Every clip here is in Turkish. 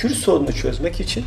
Kürt sorununu çözmek için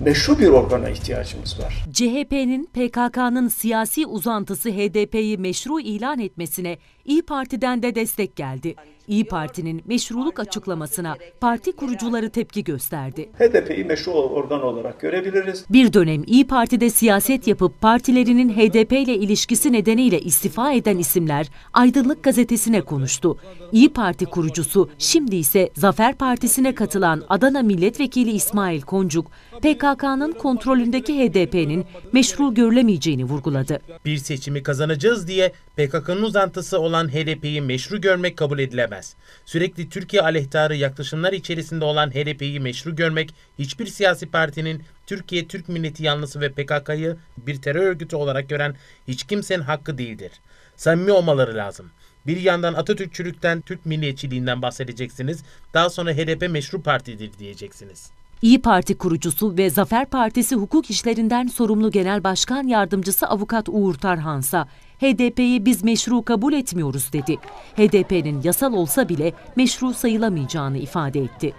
meşru bir organa ihtiyacımız var. CHP'nin PKK'nın siyasi uzantısı HDP'yi meşru ilan etmesine İyi Parti'den de destek geldi. İyi Parti'nin meşruluk açıklamasına parti kurucuları tepki gösterdi. HDP'yi meşru organ olarak görebiliriz. Bir dönem İyi Parti'de siyaset yapıp partilerinin HDP ile ilişkisi nedeniyle istifa eden isimler Aydınlık gazetesine konuştu. İyi Parti kurucusu şimdi ise Zafer Partisi'ne katılan Adana Milletvekili İsmail Koncuk, PKK'nın kontrolündeki HDP'nin meşru görülemeyeceğini vurguladı. Bir seçimi kazanacağız diye PKK'nın uzantısı olan HDP'yi meşru görmek kabul edilemez edilemez. Sürekli Türkiye aleyhtarı yaklaşımlar içerisinde olan HDP'yi meşru görmek hiçbir siyasi partinin Türkiye Türk milleti yanlısı ve PKK'yı bir terör örgütü olarak gören hiç kimsenin hakkı değildir. Samimi olmaları lazım. Bir yandan Atatürkçülükten, Türk milliyetçiliğinden bahsedeceksiniz. Daha sonra HDP meşru partidir diyeceksiniz. İyi Parti kurucusu ve Zafer Partisi hukuk işlerinden sorumlu Genel Başkan Yardımcısı Avukat Uğur Tarhansa, HDP'yi biz meşru kabul etmiyoruz dedi. HDP'nin yasal olsa bile meşru sayılamayacağını ifade etti.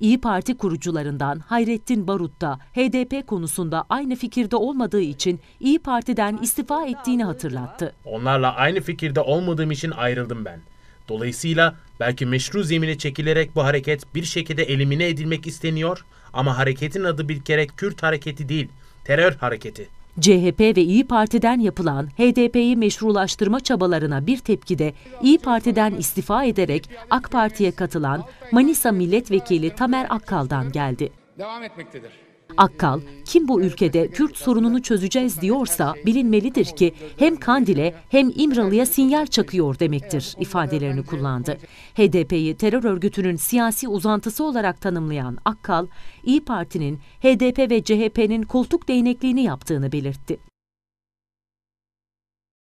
İyi Parti kurucularından Hayrettin Barut da HDP konusunda aynı fikirde olmadığı için İyi Parti'den istifa ettiğini hatırlattı. Onlarla aynı fikirde olmadığım için ayrıldım ben. Dolayısıyla belki meşru zemine çekilerek bu hareket bir şekilde elimine edilmek isteniyor ama hareketin adı bir kere Kürt hareketi değil, terör hareketi. CHP ve İyi Parti'den yapılan HDP'yi meşrulaştırma çabalarına bir tepkide İyi Parti'den istifa ederek AK Parti'ye katılan Manisa Milletvekili Tamer Akkal'dan geldi. Devam etmektedir. Akkal, kim bu ülkede Kürt sorununu çözeceğiz diyorsa bilinmelidir ki hem Kandil'e hem İmralı'ya sinyal çakıyor demektir ifadelerini kullandı. HDP'yi terör örgütünün siyasi uzantısı olarak tanımlayan Akkal, İyi Parti'nin HDP ve CHP'nin koltuk değnekliğini yaptığını belirtti.